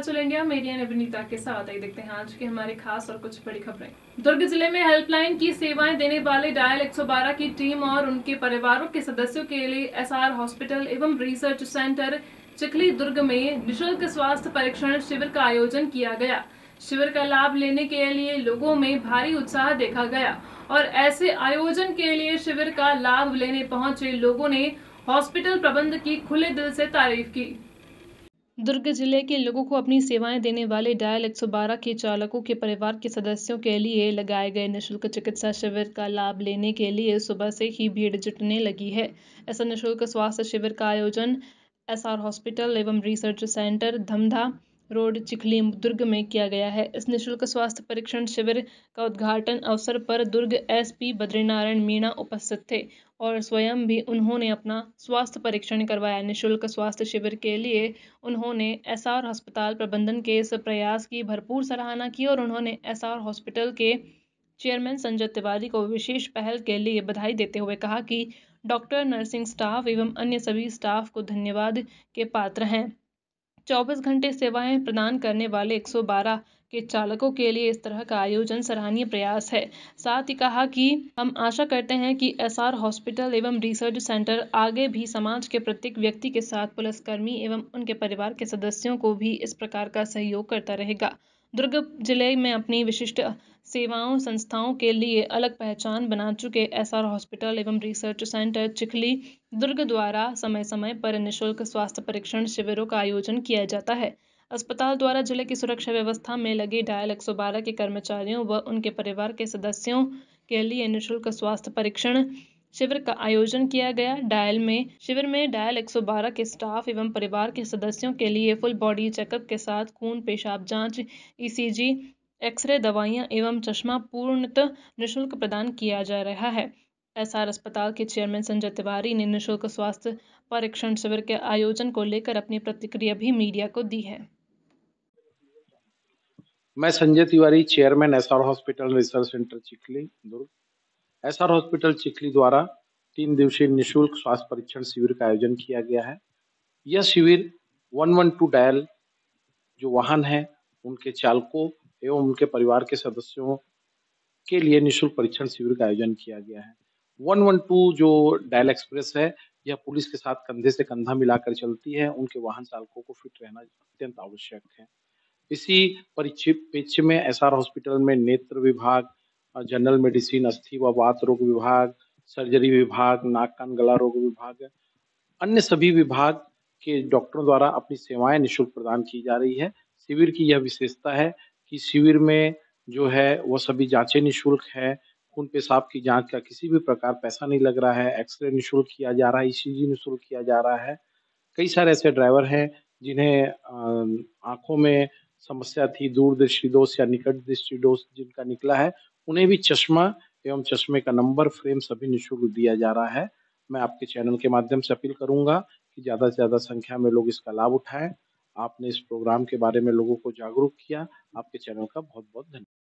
चल India media ने अभिनीता के साथ आई देखते हैं आज के हमारे खास और कुछ बड़ी खबरें दुर्ग जिले में हेल्पलाइन की सेवाएं देने वाले डायल 112 की टीम और उनके परिवारों के सदस्यों के लिए एसआर हॉस्पिटल एवं रिसर्च सेंटर चिखली दुर्ग में निशुल्क स्वास्थ्य परीक्षण शिविर का आयोजन किया गया शिविर का लाभ लेने के लिए लोगों में भारी उत्साह देखा गया और ऐसे आयोजन के लिए शिविर का लाभ लेने पहुंचे लोगों ने हॉस्पिटल प्रबंध की खुले दिल से तारीफ की दुर्ग जिले के लोगों को अपनी सेवाएं देने वाले डायल 112 के चालकों के परिवार के सदस्यों के लिए लगाए गए निशुल्क चिकित्सा शिविर का लाभ लेने के लिए सुबह से ही भीड़ जुटने लगी है ऐसा निशुल्क स्वास्थ्य शिविर का आयोजन एसआर हॉस्पिटल एवं research centre Dhamdha road Chikhli Durg में किया गया है इस निशुल्क स्वास्थ्य परीक्षण शिविर का उद्घाटन अवसर पर दुर्ग एसपी बद्रीनारायण मीणा उपस्थित थे और स्वयं भी उन्होंने अपना स्वास्थ्य परीक्षण करवाया निशुल्क स्वास्थ्य शिविर के लिए उन्होंने एस आर अस्पताल प्रबंधन के इस प्रयास की भरपूर सराहना की और उन्होंने एस आर हॉस्पिटल के चेयरमैन संजय तिवारी को विशेष पहल के लिए बधाई देते हुए कहा कि डॉक्टर नर्सिंग स्टाफ एवं अन्य सभी स्टाफ को धन्यवाद के पात्र हैं चौबीस घंटे सेवाएं प्रदान करने वाले 112 के चालकों के लिए इस तरह का आयोजन सराहनीय प्रयास है साथ ही कहा कि हम आशा करते हैं कि एसआर हॉस्पिटल एवं रिसर्च सेंटर आगे भी समाज के प्रत्येक व्यक्ति के साथ पुलिसकर्मी एवं उनके परिवार के सदस्यों को भी इस प्रकार का सहयोग करता रहेगा दुर्ग जिले में अपनी विशिष्ट सेवाओं संस्थाओं के लिए अलग पहचान बना चुके एस आर हॉस्पिटल एवं रिसर्च सेंटर चिखली दुर्ग द्वारा समय समय पर निःशुल्क स्वास्थ्य परीक्षण शिविरों का आयोजन किया जाता है अस्पताल द्वारा जिले की सुरक्षा व्यवस्था में लगे डायल एक के कर्मचारियों व उनके परिवार के सदस्यों के लिए निःशुल्क स्वास्थ्य परीक्षण शिविर का आयोजन किया गया डायल में शिविर में डायल 112 के स्टाफ एवं परिवार के सदस्यों के लिए फुल बॉडी चेकअप के साथ खून पेशाब जांच ईसीजी एक्सरे दवाइयां एवं चश्मा पूर्णतः निशुल्क प्रदान किया जा रहा है एसआर अस्पताल के चेयरमैन संजय तिवारी ने निःशुल्क स्वास्थ्य परीक्षण शिविर के आयोजन को लेकर अपनी प्रतिक्रिया भी मीडिया को दी है मैं Sanjay Tiwari chairman SR hospital research centre Chikli Durg SR hospital Chikhli द्वारा तीन दिवसीय निशुल्क स्वास्थ्य परीक्षण शिविर का आयोजन किया गया है यह शिविर वन वन टू डायल जो वाहन है उनके चालकों एवं उनके परिवार के सदस्यों के लिए निशुल्क परीक्षण शिविर का आयोजन किया गया है वन वन टू जो डायल एक्सप्रेस है यह पुलिस के साथ कंधे से कंधा मिलाकर चलती है उनके वाहन चालकों को फिट रहना अत्यंत आवश्यक है इसी परिप्रेक्ष्य में एसआर हॉस्पिटल में नेत्र विभाग जनरल मेडिसिन अस्थि व वात रोग विभाग सर्जरी विभाग नाक कान गला रोग विभाग अन्य सभी विभाग के डॉक्टरों द्वारा अपनी सेवाएं निःशुल्क प्रदान की जा रही है शिविर की यह विशेषता है कि शिविर में जो है वह सभी जांचें निःशुल्क है खून पेशाब की जांच का किसी भी प्रकार पैसा नहीं लग रहा है एक्सरे निःशुल्क किया जा रहा है ई e निःशुल्क किया जा रहा है कई सारे ऐसे ड्राइवर हैं जिन्हें आंखों में समस्या थी दूरदृष्टि दोष या निकट दृष्टि दोष जिनका निकला है उन्हें भी चश्मा एवं चश्मे का नंबर फ्रेम सभी निःशुल्क दिया जा रहा है मैं आपके चैनल के माध्यम से अपील करूंगा कि ज़्यादा से ज़्यादा संख्या में लोग इसका लाभ उठाएं आपने इस प्रोग्राम के बारे में लोगों को जागरूक किया आपके चैनल का बहुत बहुत धन्यवाद